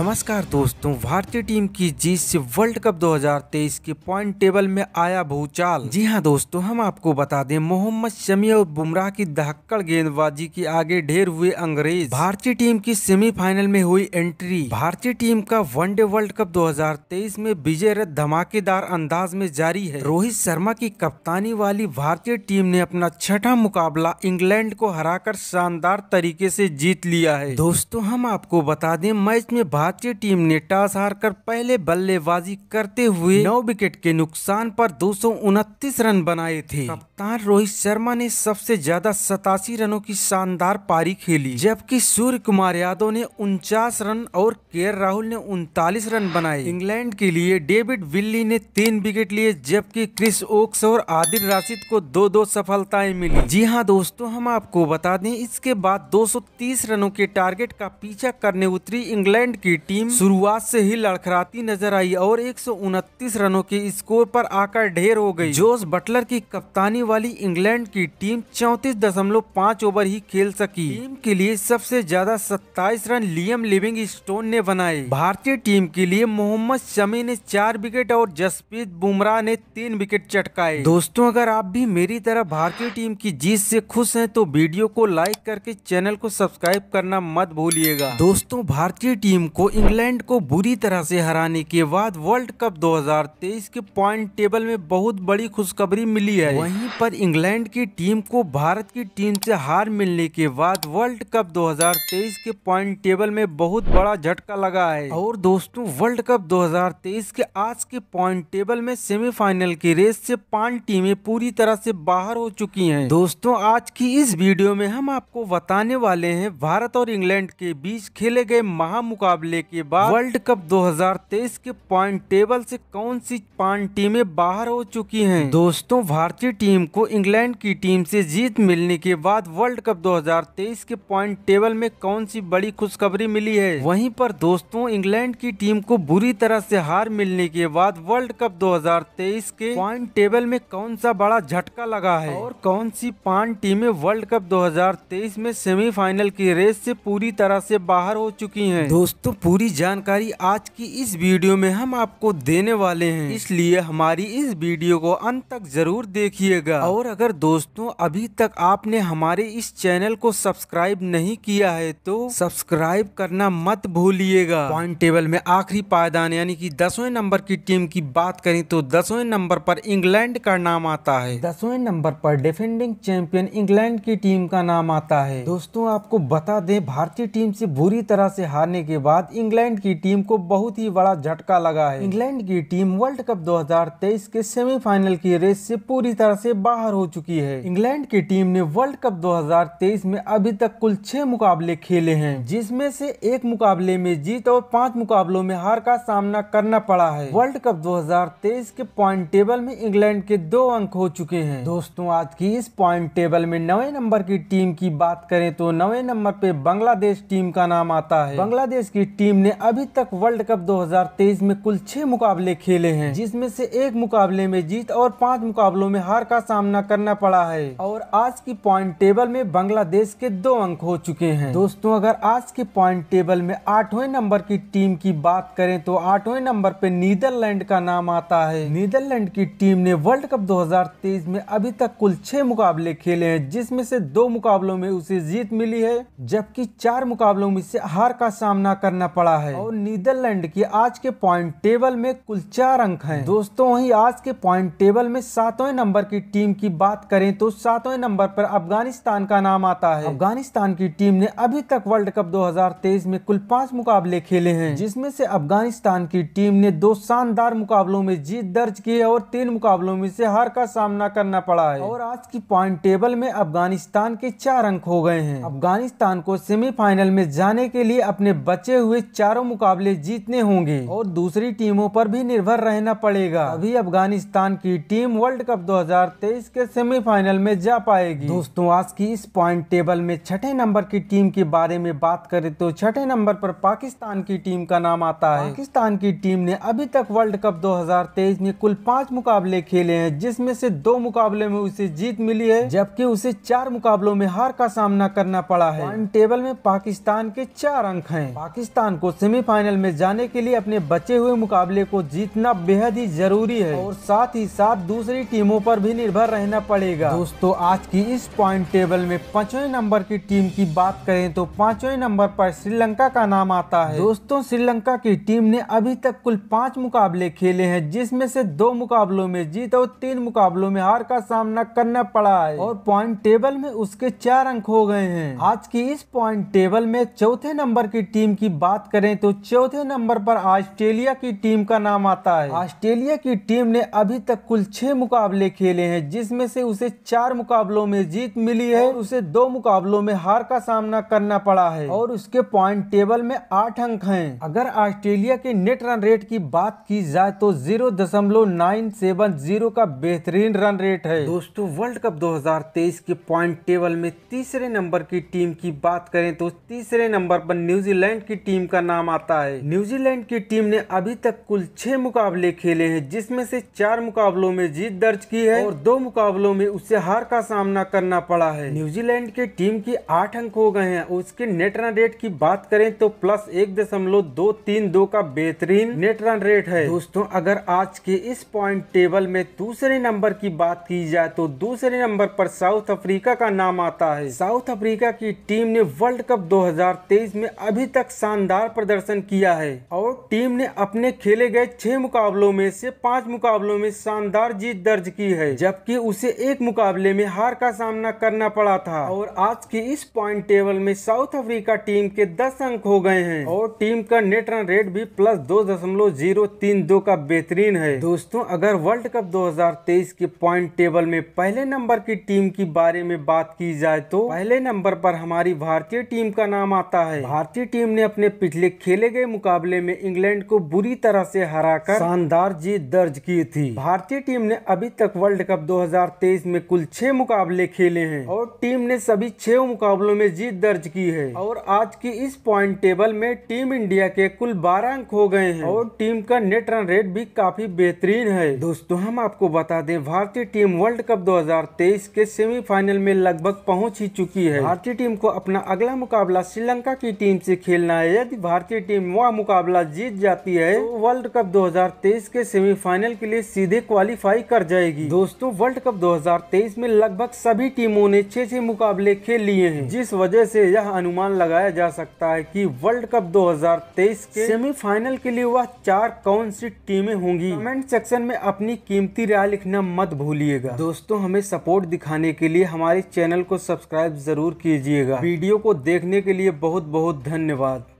नमस्कार दोस्तों भारतीय टीम की जीत से वर्ल्ड कप 2023 के पॉइंट टेबल में आया भूचाल जी हां दोस्तों हम आपको बता दें मोहम्मद शमी और बुमराह की धक्कड़ गेंदबाजी के आगे ढेर हुए अंग्रेज भारतीय टीम की सेमीफाइनल में हुई एंट्री भारतीय टीम का वनडे वर्ल्ड कप 2023 में विजय रथ धमाकेदार अंदाज में जारी है रोहित शर्मा की कप्तानी वाली भारतीय टीम ने अपना छठा मुकाबला इंग्लैंड को हरा शानदार तरीके ऐसी जीत लिया है दोस्तों हम आपको बता दें मैच में भारत भारतीय टीम ने टॉस हारकर पहले बल्लेबाजी करते हुए नौ विकेट के नुकसान पर दो रन बनाए थे कप्तान रोहित शर्मा ने सबसे ज्यादा सतासी रनों की शानदार पारी खेली जबकि सूर्य कुमार यादव ने उनचास रन और के राहुल ने उनतालीस रन बनाए इंग्लैंड के लिए डेविड विल्ली ने तीन विकेट लिए जबकि क्रिस ओक्स और आदिल राशिद को दो दो सफलताएं मिली जी हाँ दोस्तों हम आपको बता दें इसके बाद 230 रनों के टारगेट का पीछा करने उतरी इंग्लैंड की टीम शुरुआत से ही लड़खड़ाती नजर आई और एक रनों के स्कोर पर आकर ढेर हो गई जोश बटलर की कप्तानी वाली इंग्लैंड की टीम चौतीस दशमलव पाँच ओवर ही खेल सकी टीम के लिए सबसे ज्यादा सत्ताईस रन लियम लिविंग स्टोन ने बनाए भारतीय टीम के लिए मोहम्मद शमी ने चार विकेट और जसप्रीत बुमराह ने तीन विकेट चटकाए दोस्तों अगर आप भी मेरी तरह भारतीय टीम की जीत से खुश हैं तो वीडियो को लाइक करके चैनल को सब्सक्राइब करना मत भूलिएगा दोस्तों भारतीय टीम को इंग्लैंड को बुरी तरह से हराने के बाद वर्ल्ड कप 2023 के पॉइंट टेबल में बहुत बड़ी खुशखबरी मिली है वहीं पर इंग्लैंड की टीम को भारत की टीम से हार मिलने के बाद वर्ल्ड कप 2023 के पॉइंट टेबल में बहुत बड़ा झटका लगा है और दोस्तों वर्ल्ड कप 2023 के आज के पॉइंट टेबल में सेमीफाइनल की रेस से पांच टीमें पूरी तरह से बाहर हो चुकी हैं। दोस्तों आज की इस वीडियो में हम आपको बताने वाले है भारत और इंग्लैंड के बीच खेले गए महामुकाबले के बाद वर्ल्ड कप दो के पॉइंट टेबल ऐसी कौन सी पांच टीमें बाहर हो चुकी है दोस्तों भारतीय टीम को इंग्लैंड की टीम से जीत मिलने के बाद वर्ल्ड कप 2023 के पॉइंट टेबल में कौन सी बड़ी खुशखबरी मिली है वहीं पर दोस्तों इंग्लैंड की टीम को बुरी तरह से हार मिलने के बाद वर्ल्ड कप 2023 के पॉइंट टेबल में कौन सा बड़ा झटका लगा है और कौन सी पांच टीमें वर्ल्ड कप दो में सेमीफाइनल की रेस ऐसी पूरी तरह ऐसी बाहर हो चुकी है दोस्तों पूरी जानकारी आज की इस वीडियो में हम आपको देने वाले है इसलिए हमारी इस वीडियो को अंत तक जरूर देखिएगा जाएगा अच्छा। और अगर दोस्तों अभी तक आपने हमारे इस चैनल को सब्सक्राइब नहीं किया है तो सब्सक्राइब करना मत भूलिएगा पॉइंट टेबल में आखिरी पायदान यानी कि दसवें नंबर की टीम की बात करें तो दसवें नंबर पर इंग्लैंड का नाम आता है दसवें नंबर पर डिफेंडिंग चैंपियन इंग्लैंड की टीम का नाम आता है दोस्तों आपको बता दें भारतीय टीम से बुरी तरह से हारने के बाद इंग्लैंड की टीम को बहुत ही बड़ा झटका लगा है इंग्लैंड की टीम वर्ल्ड कप दो के सेमीफाइनल की रेस ऐसी पूरी तरह ऐसी बाहर हो चुकी है इंग्लैंड की टीम ने वर्ल्ड कप 2023 में अभी तक कुल छह मुकाबले खेले हैं जिसमें से एक मुकाबले में जीत और पांच मुकाबलों में हार का सामना करना पड़ा है वर्ल्ड कप 2023 के पॉइंट टेबल में इंग्लैंड के दो अंक हो चुके हैं दोस्तों आज की इस पॉइंट टेबल में नवे नंबर की टीम की बात करें तो नवे नंबर पे बांग्लादेश टीम का नाम आता है बांग्लादेश की टीम ने अभी तक वर्ल्ड कप दो में कुल छह मुकाबले खेले हैं जिसमें से एक मुकाबले में जीत और पांच मुकाबलों में हार का सामना करना पड़ा है और आज की पॉइंट टेबल में बांग्लादेश के दो अंक हो चुके हैं दोस्तों अगर आज के पॉइंट टेबल में आठवें नंबर की टीम की बात करें तो आठवें नंबर पे नीदरलैंड का नाम आता है नीदरलैंड की टीम ने वर्ल्ड कप 2023 में अभी तक कुल छह मुकाबले खेले हैं जिसमें से दो मुकाबलों में उसे जीत मिली है जबकि चार मुकाबलों में से हार का सामना करना पड़ा है और नीदरलैंड की आज के पॉइंट टेबल में कुल चार अंक हैं दोस्तों वही आज के पॉइंट टेबल में सातवें नंबर की टीम टीम की बात करें तो सातवें नंबर पर अफगानिस्तान का नाम आता है अफगानिस्तान की टीम ने अभी तक वर्ल्ड कप 2023 में कुल पांच मुकाबले खेले हैं जिसमें से अफगानिस्तान की टीम ने दो शानदार मुकाबलों में जीत दर्ज की है और तीन मुकाबलों में से हार का सामना करना पड़ा है और आज की पॉइंट टेबल में अफगानिस्तान के चार अंक हो गए हैं अफगानिस्तान को सेमीफाइनल में जाने के लिए अपने बचे हुए चारों मुकाबले जीतने होंगे और दूसरी टीमों पर भी निर्भर रहना पड़ेगा अभी अफगानिस्तान की टीम वर्ल्ड कप दो तेईस के सेमीफाइनल में जा पाएगी दोस्तों आज की इस पॉइंट टेबल में छठे नंबर की टीम के बारे में बात करें तो छठे नंबर पर पाकिस्तान की टीम का नाम आता है पाकिस्तान की टीम ने अभी तक वर्ल्ड कप 2023 में कुल पाँच मुकाबले खेले हैं जिसमें से दो मुकाबले में उसे जीत मिली है जबकि उसे चार मुकाबलों में हार का सामना करना पड़ा है पॉइंट टेबल में पाकिस्तान के चार अंक है पाकिस्तान को सेमीफाइनल में जाने के लिए अपने बचे हुए मुकाबले को जीतना बेहद ही जरूरी है और साथ ही साथ दूसरी टीमों पर भी निर्भर निर्भर रहना पड़ेगा दोस्तों आज की इस पॉइंट टेबल में पांचवें नंबर की टीम की बात करें तो पांचवें नंबर पर श्रीलंका का नाम आता है दोस्तों श्रीलंका की टीम ने अभी तक कुल पांच मुकाबले खेले हैं जिसमें से दो मुकाबलों में जीत और तीन मुकाबलों में हार का सामना करना पड़ा है और पॉइंट टेबल में उसके चार अंक हो गए हैं आज की इस पॉइंट टेबल में चौथे नंबर की टीम की बात करें तो चौथे नंबर पर ऑस्ट्रेलिया की टीम का नाम आता है ऑस्ट्रेलिया की टीम ने अभी तक कुल छह मुकाबले खेले हैं जिसमें से उसे चार मुकाबलों में जीत मिली है और उसे दो मुकाबलों में हार का सामना करना पड़ा है और उसके पॉइंट टेबल में आठ अंक हैं अगर ऑस्ट्रेलिया के नेट रन रेट की बात की जाए तो जीरो दशमलव नाइन सेवन जीरो का बेहतरीन रन रेट है दोस्तों वर्ल्ड कप 2023 के पॉइंट टेबल में तीसरे नंबर की टीम की बात करें तो तीसरे नंबर पर न्यूजीलैंड की टीम का नाम आता है न्यूजीलैंड की टीम ने अभी तक कुल छह मुकाबले खेले हैं जिसमें से चार मुकाबलों में जीत दर्ज की है और दो मुकाबलों में उसे हार का सामना करना पड़ा है न्यूजीलैंड के टीम के आठ अंक हो गए हैं उसके नेट रन रेट की बात करें तो प्लस एक दशमलव दो तीन दो का बेहतरीन नेट रन रेट है दोस्तों अगर आज के इस पॉइंट टेबल में दूसरे नंबर की बात की जाए तो दूसरे नंबर पर साउथ अफ्रीका का नाम आता है साउथ अफ्रीका की टीम ने वर्ल्ड कप तेईस में अभी तक शानदार प्रदर्शन किया है और टीम ने अपने खेले गए छह मुकाबलों में से पांच मुकाबलों में शानदार जीत दर्ज की है जबकि कि उसे एक मुकाबले में हार का सामना करना पड़ा था और आज की इस पॉइंट टेबल में साउथ अफ्रीका टीम के दस अंक हो गए हैं और टीम का नेट रन रेट भी प्लस दो दशमलव जीरो तीन दो का बेहतरीन है दोस्तों अगर वर्ल्ड कप 2023 के पॉइंट टेबल में पहले नंबर की टीम के बारे में बात की जाए तो पहले नंबर पर हमारी भारतीय टीम का नाम आता है भारतीय टीम ने अपने पिछले खेले गए मुकाबले में इंग्लैंड को बुरी तरह से कर शानदार जीत दर्ज की थी भारतीय टीम ने अभी तक वर्ल्ड कप दो 2023 में कुल छह मुकाबले खेले हैं और टीम ने सभी छह मुकाबलों में जीत दर्ज की है और आज की इस पॉइंट टेबल में टीम इंडिया के कुल बारह अंक हो गए हैं और टीम का नेट रन रेट भी काफी बेहतरीन है दोस्तों हम आपको बता दें भारतीय टीम वर्ल्ड कप दो के सेमीफाइनल में लगभग पहुँच ही चुकी है भारतीय टीम को अपना अगला मुकाबला श्रीलंका की टीम ऐसी खेलना है यदि भारतीय टीम वह मुकाबला जीत जाती है तो वर्ल्ड कप दो के सेमीफाइनल के लिए सीधे क्वालिफाई कर जाएगी दोस्तों वर्ल्ड कप 2023 में लगभग सभी टीमों ने छह छह मुकाबले खेल लिए हैं जिस वजह से यह अनुमान लगाया जा सकता है कि वर्ल्ड कप 2023 के सेमीफाइनल के लिए वह चार कौन सी टीमें होंगी कमेंट सेक्शन में अपनी कीमती राय लिखना मत भूलिएगा दोस्तों हमें सपोर्ट दिखाने के लिए हमारे चैनल को सब्सक्राइब जरूर कीजिएगा वीडियो को देखने के लिए बहुत बहुत धन्यवाद